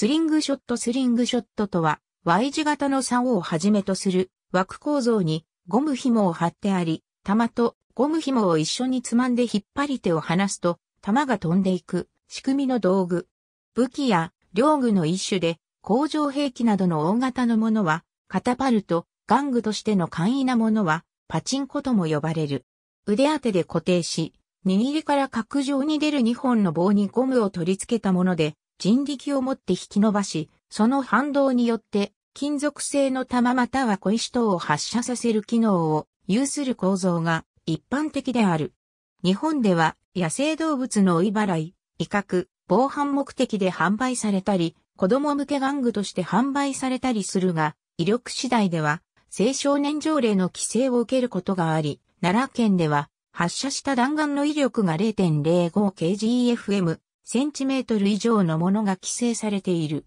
スリングショットスリングショットとは、Y 字型の竿をはじめとする枠構造にゴム紐を張ってあり、弾とゴム紐を一緒につまんで引っ張り手を離すと、玉が飛んでいく仕組みの道具。武器や両具の一種で、工場兵器などの大型のものは、カタパルト、玩具としての簡易なものは、パチンコとも呼ばれる。腕当てで固定し、握りから角状に出る2本の棒にゴムを取り付けたもので、人力をもって引き伸ばし、その反動によって金属製の弾または小石等を発射させる機能を有する構造が一般的である。日本では野生動物の追い払い、威嚇、防犯目的で販売されたり、子供向け玩具として販売されたりするが、威力次第では青少年条例の規制を受けることがあり、奈良県では発射した弾丸の威力が 0.05kgfm センチメートル以上のものが規制されている。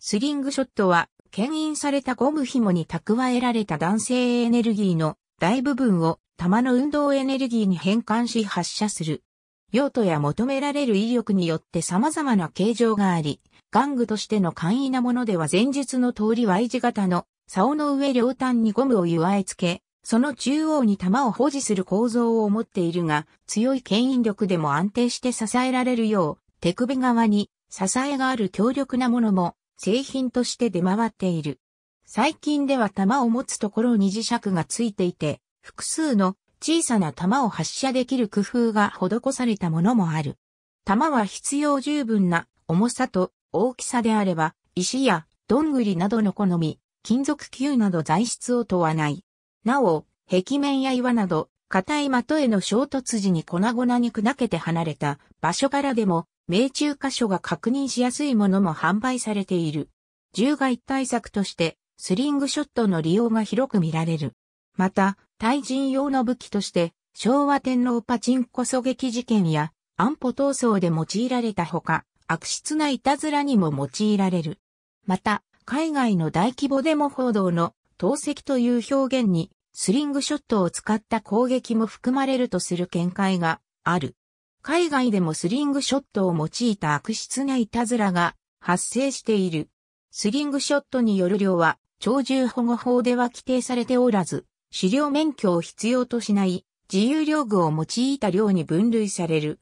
スリングショットは、牽引されたゴム紐に蓄えられた弾性エネルギーの大部分を弾の運動エネルギーに変換し発射する。用途や求められる威力によって様々な形状があり、玩具としての簡易なものでは前述の通り Y 字型の竿の上両端にゴムを湯あえつけ、その中央に弾を保持する構造を持っているが、強い牽引力でも安定して支えられるよう、手首側に支えがある強力なものも製品として出回っている。最近では弾を持つところに磁石がついていて、複数の小さな弾を発射できる工夫が施されたものもある。弾は必要十分な重さと大きさであれば、石やどんぐりなどの好み、金属球など材質を問わない。なお、壁面や岩など、硬い的への衝突時に粉々に砕けて離れた場所からでも命中箇所が確認しやすいものも販売されている。銃害対策として、スリングショットの利用が広く見られる。また、対人用の武器として、昭和天皇パチンコ狙撃事件や安保闘争で用いられたほか、悪質ないたずらにも用いられる。また、海外の大規模デモ報道の投石という表現に、スリングショットを使った攻撃も含まれるとする見解がある。海外でもスリングショットを用いた悪質ないたずらが発生している。スリングショットによる量は、鳥獣保護法では規定されておらず、狩猟免許を必要としない自由量具を用いた量に分類される。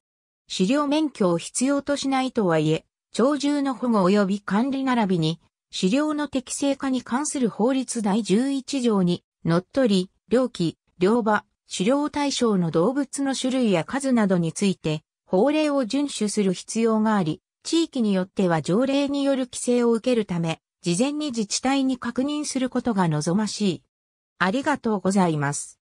狩猟免許を必要としないとはいえ、鳥獣の保護及び管理並びに、狩猟の適正化に関する法律第11条に、則っり、猟期、猟場、狩猟対象の動物の種類や数などについて、法令を遵守する必要があり、地域によっては条例による規制を受けるため、事前に自治体に確認することが望ましい。ありがとうございます。